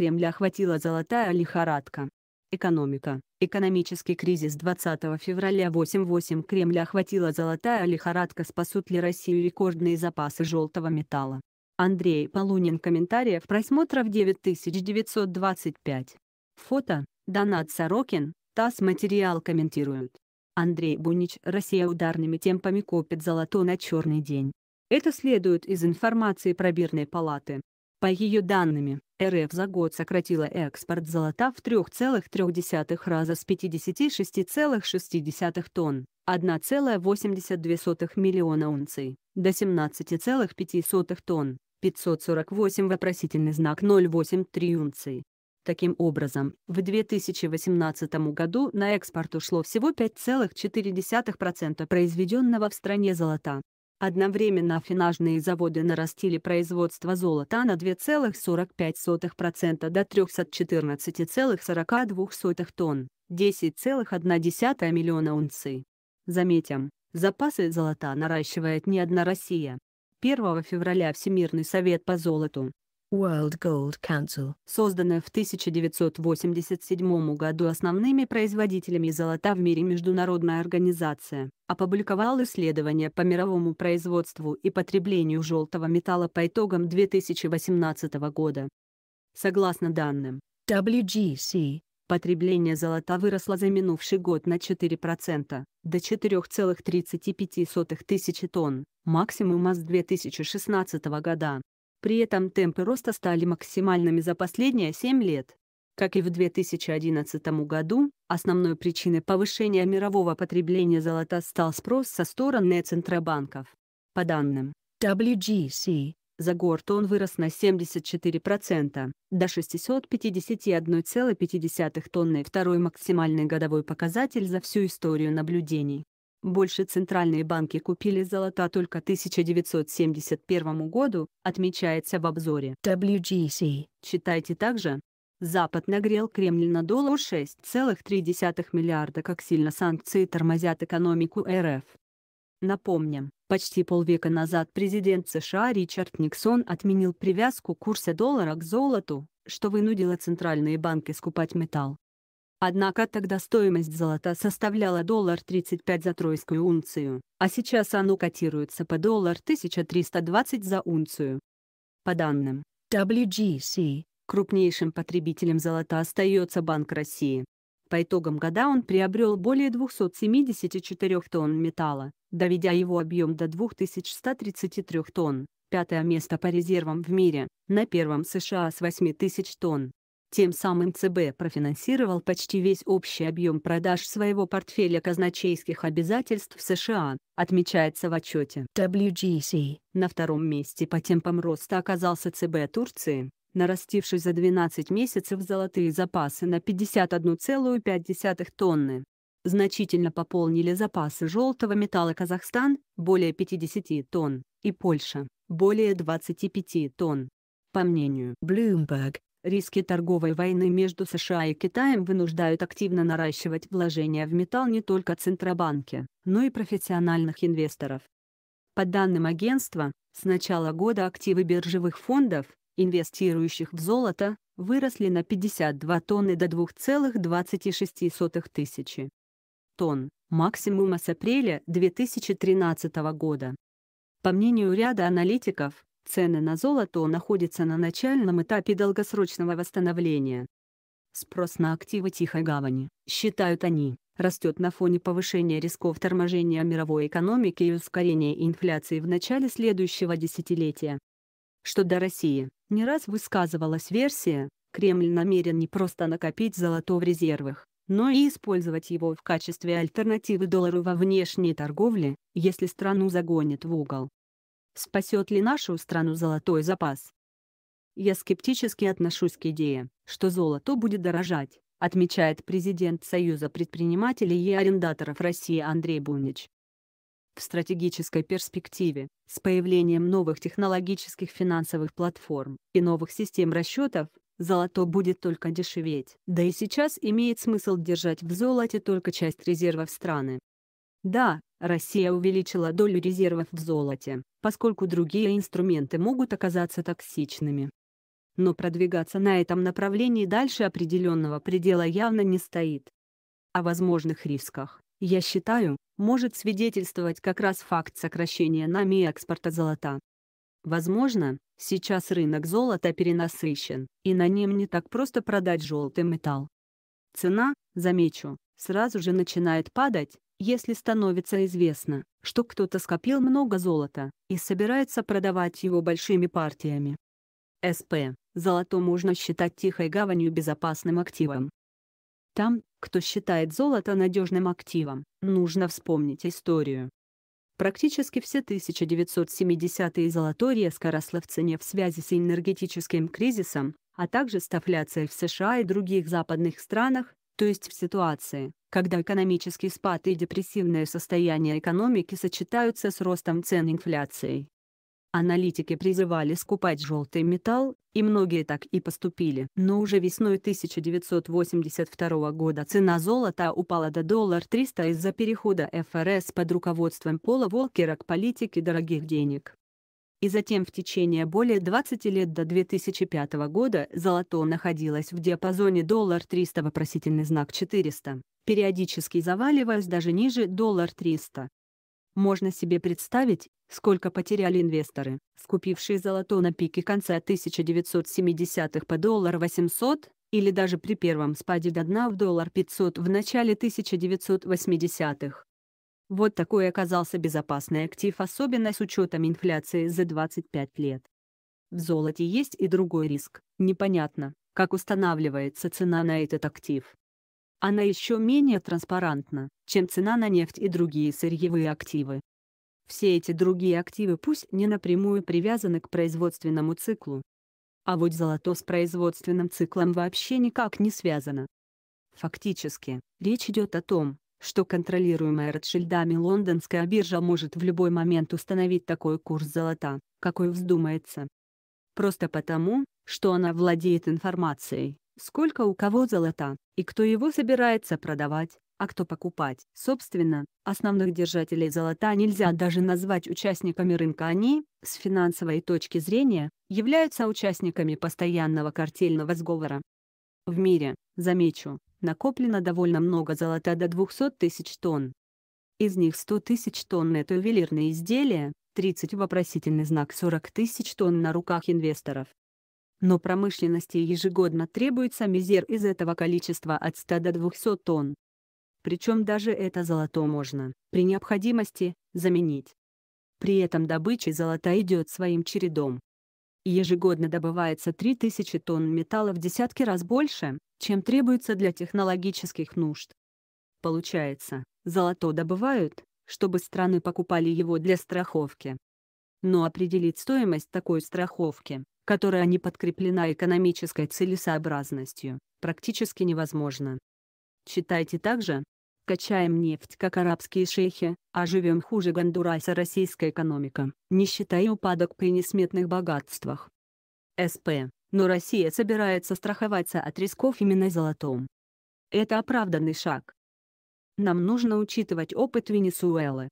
Кремля охватила золотая лихорадка. Экономика. Экономический кризис 20 февраля 8.8 Кремля охватила золотая лихорадка спасут ли Россию рекордные запасы желтого металла. Андрей Полунин комментариев просмотров 9925. Фото, Донат Сорокин, ТАСС материал комментируют. Андрей Бунич Россия ударными темпами копит золото на черный день. Это следует из информации пробирной палаты. По ее данным, РФ за год сократила экспорт золота в 3,3 раза с 56,6 тонн 1,82 миллиона унций до 17,5 тонн 548 вопросительный знак 0,83 унции. Таким образом, в 2018 году на экспорт ушло всего 5,4% произведенного в стране золота. Одновременно афинажные заводы нарастили производство золота на 2,45% до 314,42 тонн, 10,1 миллиона унций. Заметим, запасы золота наращивает не одна Россия. 1 февраля Всемирный совет по золоту World Gold Council, созданная в 1987 году основными производителями золота в мире международная организация, опубликовала исследование по мировому производству и потреблению желтого металла по итогам 2018 года. Согласно данным WGC, потребление золота выросло за минувший год на 4%, до 4,35 тысячи тонн, максимума с 2016 года. При этом темпы роста стали максимальными за последние 7 лет. Как и в 2011 году, основной причиной повышения мирового потребления золота стал спрос со стороны центробанков. По данным WGC, за год он вырос на 74%, до 651,5 тонны, второй максимальный годовой показатель за всю историю наблюдений. Больше центральные банки купили золота только 1971 году, отмечается в обзоре. WGC. Читайте также. Запад нагрел Кремль на доллар 6,3 миллиарда, как сильно санкции тормозят экономику РФ. Напомним, почти полвека назад президент США Ричард Никсон отменил привязку курса доллара к золоту, что вынудило центральные банки скупать металл. Однако тогда стоимость золота составляла доллар 35 за тройскую унцию, а сейчас оно котируется по доллар 1320 за унцию. По данным WGC, крупнейшим потребителем золота остается Банк России. По итогам года он приобрел более 274 тонн металла, доведя его объем до 2133 тонн, пятое место по резервам в мире, на первом США с 8000 тонн. Тем самым ЦБ профинансировал почти весь общий объем продаж своего портфеля казначейских обязательств в США, отмечается в отчете. WGC. На втором месте по темпам роста оказался ЦБ Турции, нарастивший за 12 месяцев золотые запасы на 51,5 тонны. Значительно пополнили запасы желтого металла Казахстан, более 50 тонн, и Польша, более 25 тонн. По мнению Bloomberg, Риски торговой войны между США и Китаем вынуждают активно наращивать вложения в металл не только Центробанки, но и профессиональных инвесторов. По данным агентства, с начала года активы биржевых фондов, инвестирующих в золото, выросли на 52 тонны до 2,26 тысячи тонн, максимума с апреля 2013 года. По мнению ряда аналитиков, Цены на золото находятся на начальном этапе долгосрочного восстановления. Спрос на активы Тихой Гавани, считают они, растет на фоне повышения рисков торможения мировой экономики и ускорения инфляции в начале следующего десятилетия. Что до России, не раз высказывалась версия, Кремль намерен не просто накопить золото в резервах, но и использовать его в качестве альтернативы доллару во внешней торговле, если страну загонят в угол. Спасет ли нашу страну золотой запас? Я скептически отношусь к идее, что золото будет дорожать, отмечает президент Союза предпринимателей и арендаторов России Андрей Бунич. В стратегической перспективе, с появлением новых технологических финансовых платформ и новых систем расчетов, золото будет только дешеветь. Да и сейчас имеет смысл держать в золоте только часть резервов страны, да, Россия увеличила долю резервов в золоте, поскольку другие инструменты могут оказаться токсичными. Но продвигаться на этом направлении дальше определенного предела явно не стоит. О возможных рисках, я считаю, может свидетельствовать как раз факт сокращения нами экспорта золота. Возможно, сейчас рынок золота перенасыщен, и на нем не так просто продать желтый металл. Цена, замечу, сразу же начинает падать, если становится известно, что кто-то скопил много золота и собирается продавать его большими партиями. СП. Золото можно считать тихой гаванью безопасным активом. Там, кто считает золото надежным активом, нужно вспомнить историю. Практически все 1970-е золото резко росло в цене в связи с энергетическим кризисом, а также с стафляцией в США и других западных странах, то есть в ситуации, когда экономический спад и депрессивное состояние экономики сочетаются с ростом цен и инфляцией. Аналитики призывали скупать желтый металл, и многие так и поступили. Но уже весной 1982 года цена золота упала до доллар 300 из-за перехода ФРС под руководством Пола Волкера к политике дорогих денег и затем в течение более 20 лет до 2005 года золото находилось в диапазоне доллар 300 вопросительный знак 400, периодически заваливаясь даже ниже доллар 300. Можно себе представить, сколько потеряли инвесторы, скупившие золото на пике конца 1970-х по доллар 800 или даже при первом спаде до дна в доллар 500 в начале 1980-х. Вот такой оказался безопасный актив, особенно с учетом инфляции за 25 лет. В золоте есть и другой риск. Непонятно, как устанавливается цена на этот актив. Она еще менее транспарантна, чем цена на нефть и другие сырьевые активы. Все эти другие активы пусть не напрямую привязаны к производственному циклу. А вот золото с производственным циклом вообще никак не связано. Фактически, речь идет о том, что контролируемая Ротшильдами лондонская биржа может в любой момент установить такой курс золота, какой вздумается. Просто потому, что она владеет информацией, сколько у кого золота, и кто его собирается продавать, а кто покупать. Собственно, основных держателей золота нельзя даже назвать участниками рынка. Они, с финансовой точки зрения, являются участниками постоянного картельного сговора. В мире, Замечу, накоплено довольно много золота до 200 тысяч тонн. Из них 100 тысяч тонн – это ювелирные изделия, 30 – вопросительный знак 40 тысяч тонн на руках инвесторов. Но промышленности ежегодно требуется мизер из этого количества от 100 до 200 тонн. Причем даже это золото можно, при необходимости, заменить. При этом добыча золота идет своим чередом и ежегодно добывается 3000 тонн металла в десятки раз больше, чем требуется для технологических нужд. Получается, золото добывают, чтобы страны покупали его для страховки. Но определить стоимость такой страховки, которая не подкреплена экономической целесообразностью, практически невозможно. Читайте также, качаем нефть как арабские шейхи, а живем хуже Гондураса российская экономика, не считая упадок при несметных богатствах. СП. Но Россия собирается страховаться от рисков именно золотом. Это оправданный шаг. Нам нужно учитывать опыт Венесуэлы.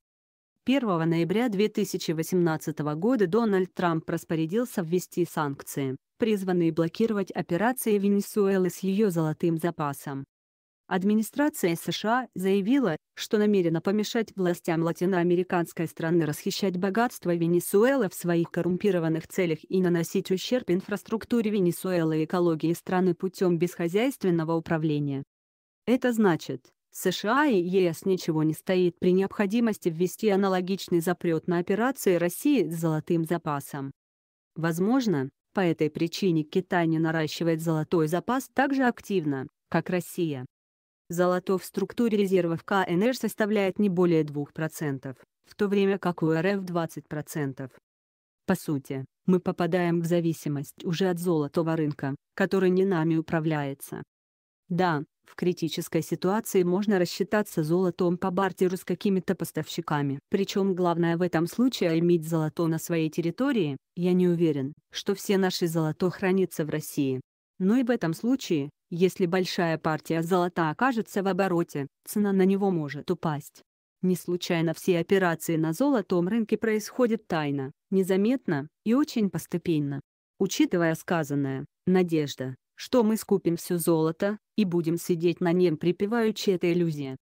1 ноября 2018 года Дональд Трамп распорядился ввести санкции, призванные блокировать операции Венесуэлы с ее золотым запасом, Администрация США заявила, что намерена помешать властям латиноамериканской страны расхищать богатство Венесуэлы в своих коррумпированных целях и наносить ущерб инфраструктуре Венесуэлы и экологии страны путем бесхозяйственного управления. Это значит, США и ЕС ничего не стоит при необходимости ввести аналогичный запрет на операции России с золотым запасом. Возможно, по этой причине Китай не наращивает золотой запас так же активно, как Россия. Золото в структуре резервов КНР составляет не более 2%, в то время как у РФ 20%. По сути, мы попадаем в зависимость уже от золотого рынка, который не нами управляется. Да, в критической ситуации можно рассчитаться золотом по бартеру с какими-то поставщиками. Причем главное в этом случае иметь золото на своей территории. Я не уверен, что все наши золото хранится в России. Но и в этом случае, если большая партия золота окажется в обороте, цена на него может упасть. Не случайно все операции на золотом рынке происходят тайно, незаметно и очень постепенно. Учитывая сказанное, надежда, что мы скупим все золото и будем сидеть на нем припеваючи это иллюзия.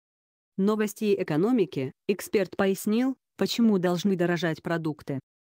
Новости экономики, эксперт пояснил, почему должны дорожать продукты.